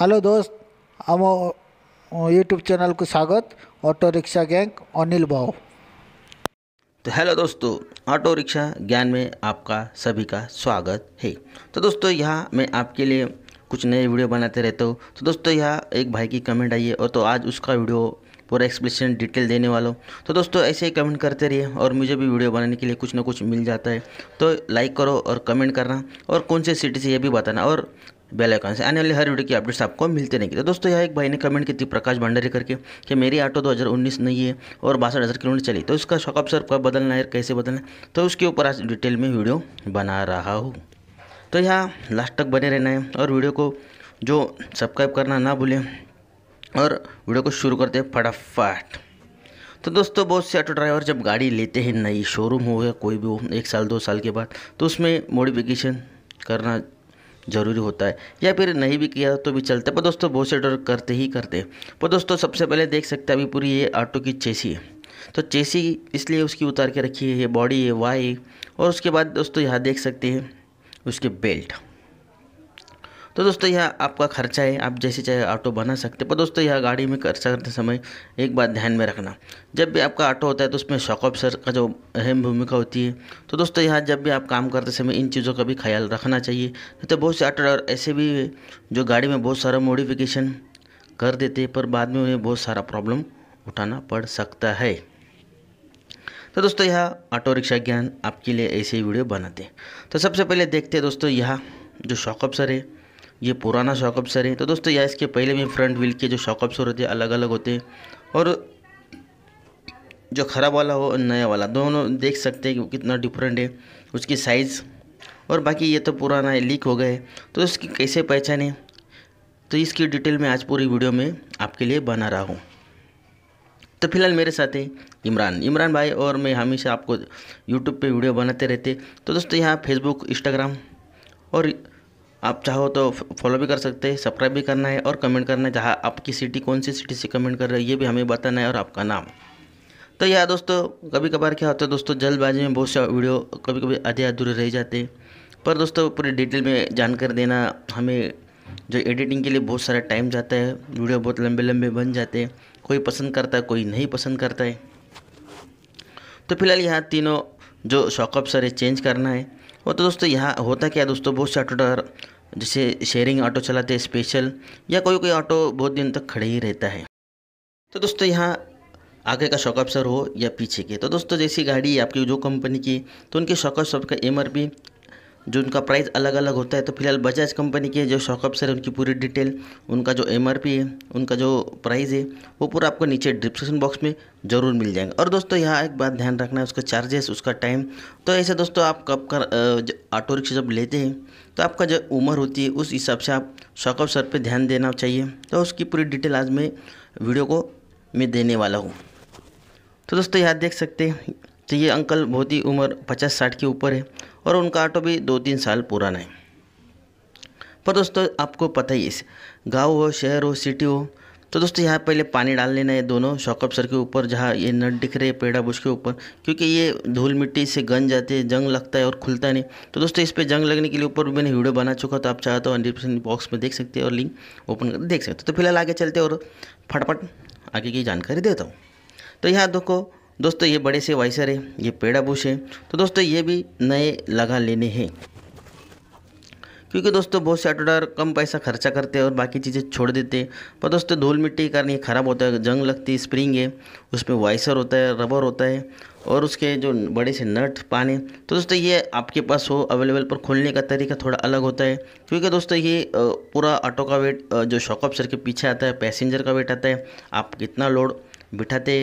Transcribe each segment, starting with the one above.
hello दोस्त आम YouTube channel को स्वागत ऑटो रिक्शा गैंग अनिल भाव तो हेलो दोस्तों ऑटो रिक्शा ज्ञान में आपका सभी का स्वागत है तो दोस्तों यहाँ मैं आपके लिए कुछ नए वीडियो बनाते रहता हूँ तो दोस्तों यहाँ एक भाई की कमेंट आई है और तो आज उसका वीडियो पूरा एक्सप्लेन डिटेल देने वाला हूँ तो दोस्तों ऐसे ही कमेंट करते रहिए और मुझे भी वीडियो बनाने के लिए कुछ ना कुछ मिल जाता है तो लाइक करो और कमेंट करना और कौन से सिटी से ये भी बताना और बेल आइकन से आने वाले हर वीडियो की अपडेट्स आपको मिलते रहेंगे तो दोस्तों यहाँ एक भाई ने कमेंट की थी प्रकाश भंडारी करके कि मेरी ऑटो 2019 नहीं है और बासठ हज़ार किलोमीटर चली तो उसका शॉकअप सर कब बदलना है कैसे बदलना है तो उसके ऊपर आज डिटेल में वीडियो बना रहा हूँ तो यहाँ लास्ट तक बने रहना है और वीडियो को जो सब्सक्राइब करना ना भूलें और वीडियो को शुरू करते हैं फटाफट तो दोस्तों बहुत से ऑटो ड्राइवर जब गाड़ी लेते हैं नई शोरूम हो या कोई भी हो एक साल दो साल के बाद तो उसमें मॉडिफिकेशन करना ज़रूरी होता है या फिर नहीं भी किया तो भी चलता है पर दोस्तों बहुत से डर करते ही करते पर दोस्तों सबसे पहले देख सकते हैं अभी पूरी ये ऑटो की चेसी है तो चेसी इसलिए उसकी उतार के रखी है ये बॉडी है वाई और उसके बाद दोस्तों यहाँ देख सकते हैं उसके बेल्ट तो दोस्तों यह आपका खर्चा है आप जैसे चाहे ऑटो बना सकते पर दोस्तों यह गाड़ी में खर्चा करते समय एक बात ध्यान में रखना जब भी आपका ऑटो होता है तो उसमें शॉक ऑफिसर का जो अहम भूमिका होती है तो दोस्तों यहाँ जब भी आप काम करते समय इन चीज़ों का भी ख्याल रखना चाहिए तो बहुत से ऑटो ड्राइवर ऐसे भी जो गाड़ी में बहुत सारा मोडिफिकेशन कर देते पर बाद में उन्हें बहुत सारा प्रॉब्लम उठाना पड़ सकता है तो दोस्तों यह ऑटो रिक्शा ज्ञान आपके लिए ऐसे ही वीडियो बनाते हैं तो सबसे पहले देखते हैं दोस्तों यह जो शॉक ऑफिसर है ये पुराना शॉकअप्सर है तो दोस्तों यहाँ इसके पहले भी फ्रंट व्हील के जो शॉकअप्सर होते हैं अलग अलग होते हैं और जो ख़राब वाला हो और नया वाला दोनों देख सकते हैं कि कितना डिफरेंट है उसकी साइज़ और बाकी ये तो पुराना है लीक हो गए तो इसकी कैसे पहचाने तो इसकी डिटेल में आज पूरी वीडियो में आपके लिए बना रहा हूँ तो फिलहाल मेरे साथ है इमरान इमरान भाई और मैं हमेशा आपको यूट्यूब पर वीडियो बनाते रहते तो दोस्तों यहाँ फेसबुक इंस्टाग्राम और आप चाहो तो फॉलो भी कर सकते हैं सब्सक्राइब भी करना है और कमेंट करना है जहाँ आपकी सिटी कौन सी सिटी से कमेंट कर रही है ये भी हमें बताना है और आपका नाम तो यार दोस्तों कभी कभार क्या होता है दोस्तों जल्दबाजी में बहुत से वीडियो कभी कभी आधे अधूरे रह जाते हैं पर दोस्तों पूरी डिटेल में जानकर देना हमें जो एडिटिंग के लिए बहुत सारा टाइम जाता है वीडियो बहुत लंबे लंबे बन जाते हैं कोई पसंद करता है कोई नहीं पसंद करता है तो फिलहाल यहाँ तीनों जो शॉकअप सर है चेंज करना है वो तो दोस्तों यहाँ होता क्या दोस्तों बहुत से ऑटो ड्राइवर जैसे शेयरिंग ऑटो चलाते हैं स्पेशल या कोई कोई ऑटो बहुत दिन तक खड़े ही रहता है तो दोस्तों यहाँ आगे का शॉक अफसर हो या पीछे के तो दोस्तों जैसी गाड़ी आपकी जो कंपनी की तो उनके शॉक अफसर का एम जो उनका प्राइस अलग अलग होता है तो फिलहाल बजाज कंपनी के जो शॉकअप्स है उनकी पूरी डिटेल उनका जो एम है उनका जो प्राइस है वो पूरा आपको नीचे डिस्क्रिप्शन बॉक्स में ज़रूर मिल जाएंगे और दोस्तों यहाँ एक बात ध्यान रखना है उसका चार्जेस उसका टाइम तो ऐसे दोस्तों आप कब कर ऑटो रिक्शा जब लेते हैं तो आपका जो उम्र होती है उस हिसाब से आप शॉकअप सर पर ध्यान देना चाहिए तो उसकी पूरी डिटेल आज मैं वीडियो को मैं देने वाला हूँ तो दोस्तों यहाँ देख सकते हैं तो ये अंकल बहुत ही उम्र पचास साठ के ऊपर है और उनका ऑटो भी दो तीन साल पुराना है पर दोस्तों आपको पता ही इस गाँव हो शहर हो सिटी हो तो दोस्तों यहाँ पहले पानी डाल लेना है दोनों शॉकअप सर के ऊपर जहाँ ये नट दिख रहे हैं पेड़ा बुश के ऊपर क्योंकि ये धूल मिट्टी से गन जाते हैं जंग लगता है और खुलता नहीं तो दोस्तों इस पर जंग लगने के लिए ऊपर मैंने वीडियो बना चुका तो आप चाहते तो डिस्क्रिप्शन बॉक्स में देख सकते हैं और लिंक ओपन कर देख सकते हो तो फिलहाल आगे चलते और फटाफट आगे की जानकारी देता हूँ तो यहाँ देखो दोस्तों ये बड़े से वाइसर है ये पेड़ा बुश है तो दोस्तों ये भी नए लगा लेने हैं क्योंकि दोस्तों बहुत से ऑटोडार कम पैसा खर्चा करते हैं और बाकी चीज़ें छोड़ देते हैं पर दोस्तों धूल मिट्टी के कारण ये ख़राब होता है जंग लगती है स्प्रिंग है उसमें वाइसर होता है रबर होता है और उसके जो बड़े से नट पाने तो दोस्तों ये आपके पास हो अवेलेबल पर खोलने का तरीका थोड़ा अलग होता है क्योंकि दोस्तों ये पूरा ऑटो का वेट जो शॉकअप सर के पीछे आता है पैसेंजर का वेट आता है आप कितना लोड बिठाते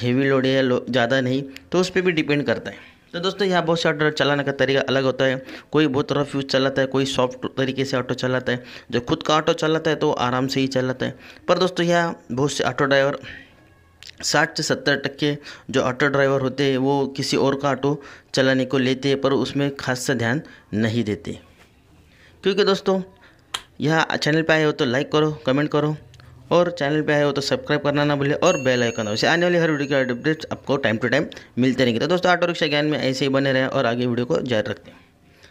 हेवी लोड है या लो, ज़्यादा नहीं तो उस पर भी डिपेंड करता है तो दोस्तों यहाँ बहुत से ऑटो चलाने का तरीका अलग होता है कोई बहुत रफ यूज चलाता है कोई सॉफ्ट तरीके से ऑटो चलाता है जो खुद का ऑटो चलाता है तो आराम से ही चलाता है पर दोस्तों यहाँ बहुत से ऑटो ड्राइवर साठ से सत्तर टक्के जो ऑटो ड्राइवर होते हैं वो किसी और का ऑटो चलाने को लेते हैं पर उसमें खास सा ध्यान नहीं देते क्योंकि दोस्तों यह चैनल पर आए हो तो लाइक करो कमेंट करो और चैनल पे आए हो तो सब्सक्राइब करना ना भूले और बेल आइकन उसे आने वाली हर वीडियो के अपडेट्स आपको टाइम टू टाइम मिलते रहेंगे तो दोस्तों ऑटो रिक्शा ज्ञान में ऐसे ही बने रहें और आगे वीडियो को जारी रखते हैं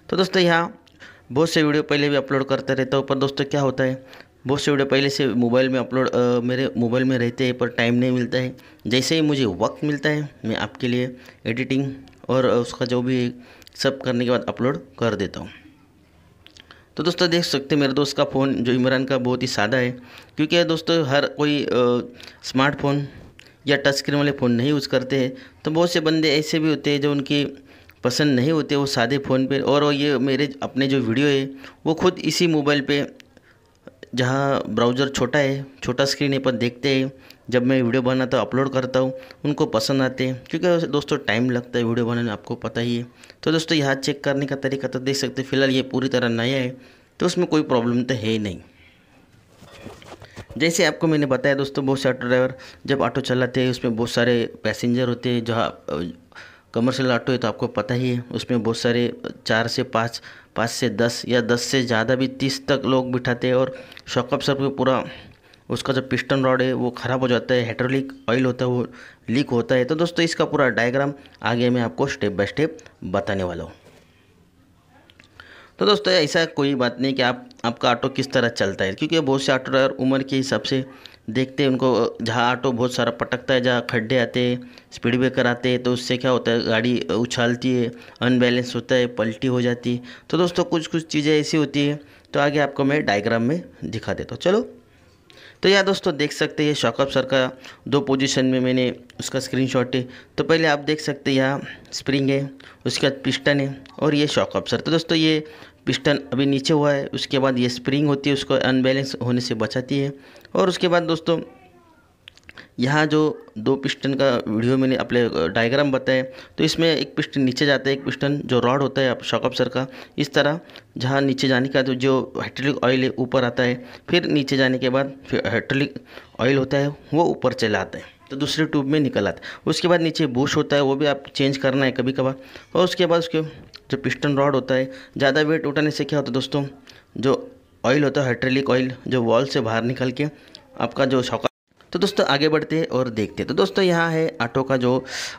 तो दोस्तों यहाँ बहुत से वीडियो पहले भी अपलोड करते रहते हो पर दोस्तों क्या होता है बहुत से वीडियो पहले से मोबाइल में अपलोड मेरे मोबाइल में रहते हैं पर टाइम नहीं मिलता है जैसे ही मुझे वक्त मिलता है मैं आपके लिए एडिटिंग और उसका जो भी सब करने के बाद अपलोड कर देता हूँ तो दोस्तों देख सकते हैं मेरे दोस्त का फ़ोन जो इमरान का बहुत ही सादा है क्योंकि दोस्तों हर कोई स्मार्टफोन या टच स्क्रीन वाले फ़ोन नहीं यूज़ करते हैं तो बहुत से बंदे ऐसे भी होते हैं जो उनकी पसंद नहीं होते वो सादे फ़ोन पे और ये मेरे अपने जो वीडियो है वो खुद इसी मोबाइल पे जहाँ ब्राउज़र छोटा है छोटा स्क्रीन है पर देखते हैं जब मैं वीडियो बनाता हूँ तो अपलोड करता हूँ उनको पसंद आते हैं क्योंकि दोस्तों टाइम लगता है वीडियो बनाने में आपको पता ही है तो दोस्तों यहाँ चेक करने का तरीका तो देख सकते फ़िलहाल ये पूरी तरह नया है तो उसमें कोई प्रॉब्लम तो है ही नहीं जैसे आपको मैंने बताया दोस्तों बहुत से ऑटो ड्राइवर जब ऑटो चलाते हैं उसमें बहुत सारे पैसेंजर होते हैं जहाँ कमर्शियल ऑटो है तो आपको पता ही है उसमें बहुत सारे चार से पाँच पाँच से दस या दस से ज़्यादा भी तीस तक लोग बिठाते हैं और शॉकअप सर पूरा उसका जो पिस्टन रॉड है वो ख़राब हो जाता है हेड्रोलिक ऑयल होता है वो लीक होता है तो दोस्तों इसका पूरा डायग्राम आगे मैं आपको स्टेप बाय स्टेप बताने वाला हूँ तो दोस्तों ऐसा कोई बात नहीं कि आप आपका ऑटो किस तरह चलता है क्योंकि बहुत से ऑटो ड्राइवर उम्र के हिसाब से देखते हैं उनको जहाँ ऑटो बहुत सारा पटकता है जहाँ खड्डे आते हैं स्पीड ब्रेकर आते हैं तो उससे क्या होता है गाड़ी उछालती है अनबैलेंस होता है पलटी हो जाती है तो दोस्तों कुछ कुछ चीज़ें ऐसी होती है तो आगे आपको मैं डायग्राम में दिखा देता हूँ चलो तो यार दोस्तों देख सकते हैं शॉकअप सर का दो पोजीशन में मैंने उसका स्क्रीनशॉट है तो पहले आप देख सकते हैं यहाँ स्प्रिंग है उसके बाद पिस्टन है और ये शॉकअप सर तो दोस्तों ये पिस्टन अभी नीचे हुआ है उसके बाद ये स्प्रिंग होती है उसको अनबैलेंस होने से बचाती है और उसके बाद दोस्तों यहाँ जो दो पिस्टन का वीडियो मैंने अपने डायग्राम बताए तो इसमें एक पिस्टन नीचे जाता है एक पिस्टन जो रॉड होता है शॉक ऑफ का इस तरह जहाँ नीचे जाने का तो जो हाइड्रोलिक ऑयल है ऊपर आता है फिर नीचे जाने के बाद फिर हाइड्रोलिक ऑयल होता है वो ऊपर चला आता है तो दूसरे ट्यूब में निकल आता है उसके बाद नीचे बूश होता है वो भी आप चेंज करना है कभी कभार और उसके बाद उसके जो पिस्टन रॉड होता है ज़्यादा वेट उठाने से क्या होता है दोस्तों जो ऑयल होता है हाइड्रोलिक ऑयल जो वॉल से बाहर निकल के आपका जो शॉक तो दोस्तों आगे बढ़ते हैं और देखते हैं तो दोस्तों यहाँ है ऑटो का जो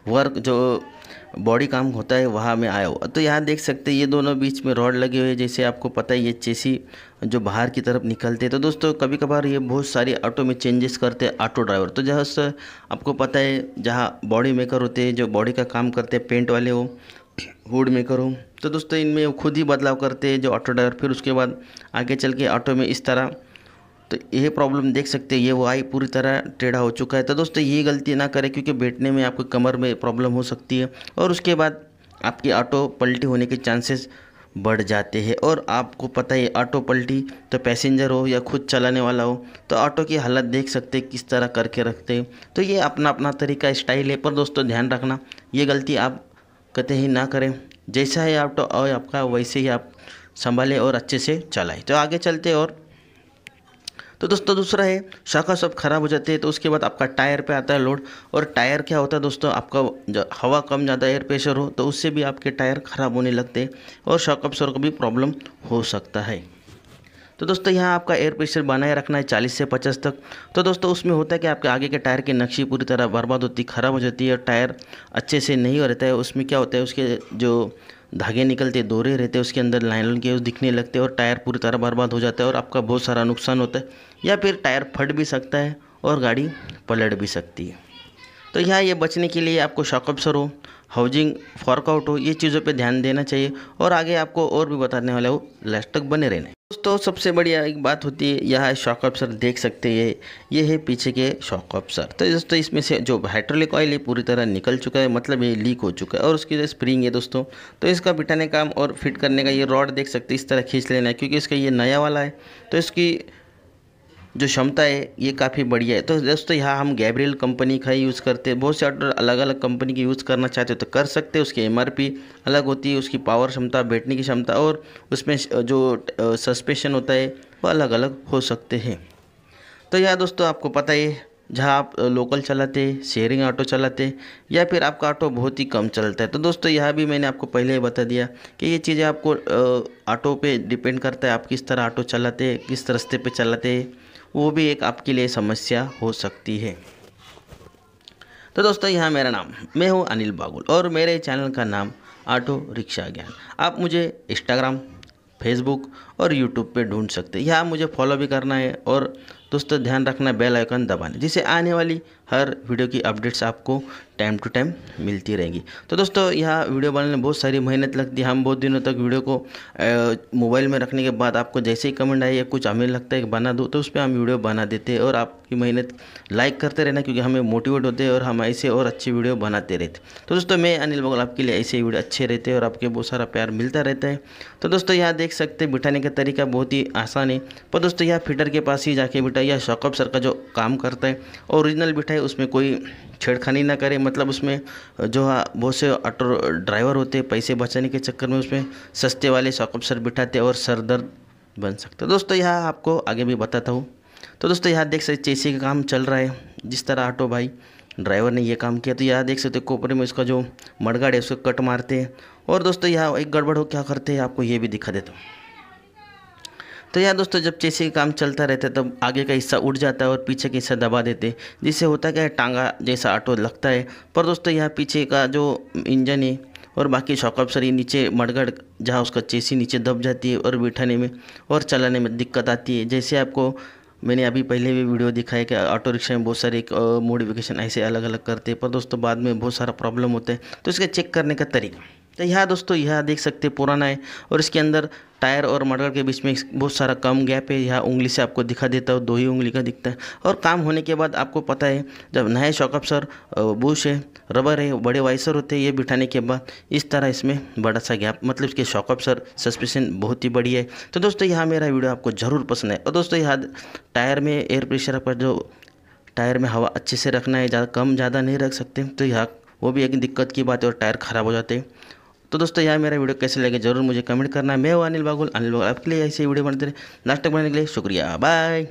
वर्क जो बॉडी काम होता है वहाँ में आया हुआ तो यहाँ देख सकते हैं ये दोनों बीच में रॉड लगे हुए जैसे आपको पता है ये चेसी जो बाहर की तरफ निकलते हैं तो दोस्तों कभी कभार ये बहुत सारे ऑटो में चेंजेस करते हैं ऑटो ड्राइवर तो जहाँ से आपको पता है जहाँ बॉडी मेकर होते हैं जो बॉडी का काम करते हैं पेंट वाले हो हुड मेकर हो तो दोस्तों इनमें खुद ही बदलाव करते हैं जो ऑटो ड्राइवर फिर उसके बाद आगे चल के ऑटो में इस तरह तो ये प्रॉब्लम देख सकते हैं ये वाई पूरी तरह टेढ़ा हो चुका है तो दोस्तों ये गलती ना करें क्योंकि बैठने में आपको कमर में प्रॉब्लम हो सकती है और उसके बाद आपकी ऑटो पलटी होने के चांसेस बढ़ जाते हैं और आपको पता है ऑटो पलटी तो पैसेंजर हो या खुद चलाने वाला हो तो ऑटो की हालत देख सकते किस तरह करके रखते हैं तो ये अपना अपना तरीका स्टाइल है पर दोस्तों ध्यान रखना ये गलती आप कतई ही ना करें जैसा है ऑटो आए आपका वैसे ही आप संभालें और अच्छे से चलाएं तो आगे चलते और तो दोस्तों दूसरा है शाखा सब खराब हो जाती है तो उसके बाद आपका टायर पे आता है लोड और टायर क्या होता है दोस्तों आपका हवा कम ज़्यादा एयर प्रेशर हो तो उससे भी आपके टायर ख़राब होने लगते हैं और शॉक अब्सर को भी प्रॉब्लम हो सकता है तो दोस्तों यहाँ आपका एयर प्रेशर बनाए रखना है 40 से 50 तक तो दोस्तों उसमें होता है कि आपके आगे के टायर की नक्शी पूरी तरह बर्बाद होती ख़राब हो जाती है और टायर अच्छे से नहीं हो रहता है उसमें क्या होता है उसके जो धागे निकलते दोरे रहते उसके अंदर लाइन के दिखने लगते और टायर पूरी तरह बर्बाद हो जाता है और आपका बहुत सारा नुकसान होता है या फिर टायर फट भी सकता है और गाड़ी पलट भी सकती है तो यहाँ ये बचने के लिए आपको शॉक शॉकअप्सर हो हाउजिंग फॉर्कआउट हो ये चीज़ों पे ध्यान देना चाहिए और आगे आपको और भी बताने वाला हो लास्ट तक बने रहने दोस्तों सबसे बढ़िया एक बात होती है यह है शॉक ऑप्सर देख सकते हैं ये है पीछे के शॉक ऑप्सर तो दोस्तों इसमें से जो हाइड्रोलिक ऑयल है पूरी तरह निकल चुका है मतलब ये लीक हो चुका है और उसकी जो स्प्रिंग है दोस्तों तो इसका बिठाने काम और फिट करने का ये रॉड देख सकते इस तरह खींच लेना है क्योंकि इसका ये नया वाला है तो इसकी जो क्षमता है ये काफ़ी बढ़िया है तो दोस्तों यहाँ हम गैब्रियल कंपनी का ही यूज़ करते हैं बहुत से ऑर्डर अलग अलग कंपनी की यूज़ करना चाहते हो तो कर सकते हैं उसकी एम अलग होती है उसकी पावर क्षमता बैठने की क्षमता और उसमें जो सस्पेंशन होता है वो अलग अलग हो सकते हैं तो यह दोस्तों आपको पता है जहाँ आप लोकल चलाते शेयरिंग ऑटो चलाते या फिर आपका ऑटो बहुत ही कम चलता है तो दोस्तों यह भी मैंने आपको पहले ही बता दिया कि ये चीज़ें आपको ऑटो पे डिपेंड करता है आप किस तरह ऑटो चलाते किस रस्ते पे चलाते हैं वो भी एक आपके लिए समस्या हो सकती है तो दोस्तों यहाँ मेरा नाम मैं हूँ अनिल बागुल और मेरे चैनल का नाम ऑटो रिक्शा ज्ञान आप मुझे इंस्टाग्राम फेसबुक और यूट्यूब पे ढूंढ सकते हैं यहाँ मुझे फॉलो भी करना है और दोस्तों ध्यान रखना बेल आइकन दबाना जिससे आने वाली हर वीडियो की अपडेट्स आपको टाइम टू टाइम मिलती रहेंगी तो दोस्तों यहाँ वीडियो बनाने में बहुत सारी मेहनत लगती है हम बहुत दिनों तक वीडियो को मोबाइल में रखने के बाद आपको जैसे ही कमेंट आई या कुछ हमें लगता है कि बना दो तो उस पर हम वीडियो बना देते हैं और आपकी मेहनत लाइक करते रहना क्योंकि हमें मोटिवेट होते हैं और हम ऐसे और अच्छी वीडियो बनाते रहते तो दोस्तों मैं अनिल बगल आपके लिए ऐसे वीडियो अच्छे रहते हैं और आपके बहुत सारा प्यार मिलता रहता है तो दोस्तों यहाँ देख सकते बिठाने के तरीका बहुत ही आसान है पर दोस्तों यह फिटर के पास ही जाके बिठाई या शॉकअप सर का जो काम करता है ओरिजिनल बिठाई उसमें कोई छेड़खानी ना करे मतलब उसमें जो बहुत से ऑटो ड्राइवर होते हैं पैसे बचाने के चक्कर में उसमें सस्ते वाले शॉकअप सर बिठाते और सर दर्द बन सकता दोस्तों यह आपको आगे भी बताता हूँ तो दोस्तों यहाँ देख सकते चेसी का काम चल रहा है जिस तरह ऑटो भाई ड्राइवर ने ये काम किया तो यहाँ देख सकते हो कोपरे में उसका जो मड़गाड़ है उसको कट मारते हैं और दोस्तों यहाँ एक गड़बड़ हो क्या करते हैं आपको ये भी दिखा देता हूँ तो यार दोस्तों जब जैसे काम चलता रहता है तब तो आगे का हिस्सा उठ जाता है और पीछे का हिस्सा दबा देते जिससे होता क्या है टांगा जैसा ऑटो लगता है पर दोस्तों यहाँ पीछे का जो इंजन है और बाकी शॉकअप सरी नीचे मड़गड़ जहाँ उसका चेसी नीचे दब जाती है और बिठाने में और चलाने में दिक्कत आती है जैसे आपको मैंने अभी पहले भी वीडियो दिखाया कि ऑटो रिक्शा में बहुत सारे मोडिफिकेशन ऐसे अलग अलग करते हैं पर दोस्तों बाद में बहुत सारा प्रॉब्लम होता है तो इसका चेक करने का तरीका तो यह दोस्तों यह देख सकते पुराना है और इसके अंदर टायर और मटर के बीच में बहुत सारा कम गैप है यह उंगली से आपको दिखा देता है दो ही उंगली का दिखता है और काम होने के बाद आपको पता है जब नए शॉकअपसर सर बुश है रबर है बड़े वाइसर होते हैं ये बिठाने के बाद इस तरह इसमें बड़ा सा गैप मतलब इसके शॉकअपसर सर सस्पेंशन बहुत ही बढ़िया है तो दोस्तों यहाँ मेरा वीडियो आपको ज़रूर पसंद है और दोस्तों यहाँ टायर में एयर प्रेशर पर जो टायर में हवा अच्छे से रखना है ज़्यादा कम ज़्यादा नहीं रख सकते तो यह वो भी एक दिक्कत की बात है और टायर ख़राब हो जाते हैं तो दोस्तों यहाँ मेरा वीडियो कैसे लगे जरूर मुझे कमेंट करना मैं हूँ अनिल बागुल अनिल बागुल आपके लिए ऐसे वीडियो बनाते रहे लास्ट तक बनाने के लिए शुक्रिया बाय